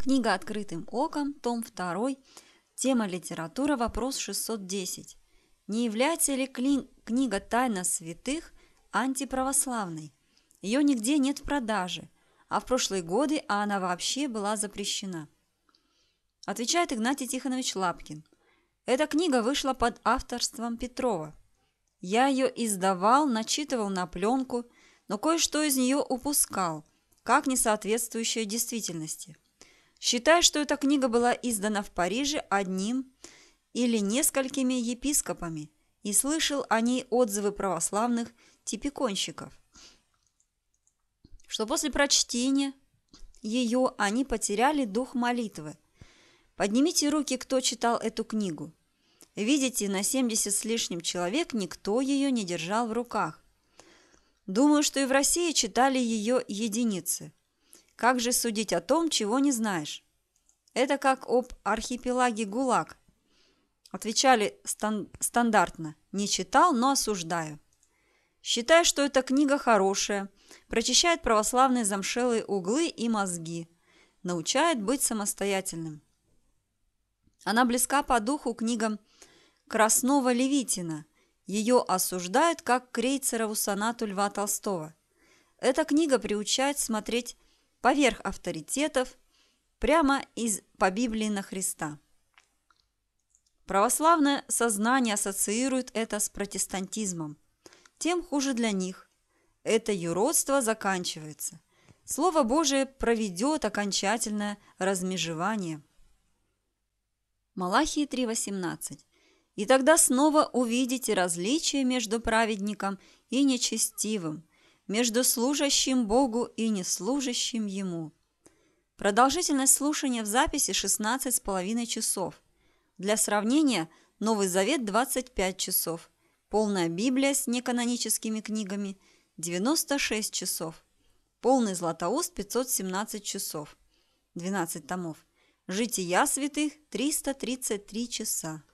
Книга «Открытым оком», том 2, тема «Литература», вопрос 610. Не является ли книга «Тайна святых» антиправославной? Ее нигде нет в продаже, а в прошлые годы она вообще была запрещена. Отвечает Игнатий Тихонович Лапкин. Эта книга вышла под авторством Петрова. Я ее издавал, начитывал на пленку, но кое-что из нее упускал, как несоответствующее действительности. Считая, что эта книга была издана в Париже одним или несколькими епископами и слышал о ней отзывы православных типиконщиков, что после прочтения ее они потеряли дух молитвы. Поднимите руки, кто читал эту книгу. Видите, на 70 с лишним человек никто ее не держал в руках. Думаю, что и в России читали ее единицы – как же судить о том, чего не знаешь? Это как об архипелаге ГУЛАГ. Отвечали стан стандартно. Не читал, но осуждаю. Считаю, что эта книга хорошая, прочищает православные замшелые углы и мозги, научает быть самостоятельным. Она близка по духу книгам Краснова Левитина. Ее осуждают как крейцерову сонату Льва Толстого. Эта книга приучает смотреть поверх авторитетов, прямо из по Библии на Христа. Православное сознание ассоциирует это с протестантизмом. Тем хуже для них. Это юродство заканчивается. Слово Божие проведет окончательное размежевание. Малахии 3.18 «И тогда снова увидите различие между праведником и нечестивым, между служащим Богу и неслужащим Ему. Продолжительность слушания в записи 16,5 часов. Для сравнения, Новый Завет 25 часов, полная Библия с неканоническими книгами 96 часов, полный Златоуст 517 часов, 12 томов, Жития святых 333 часа.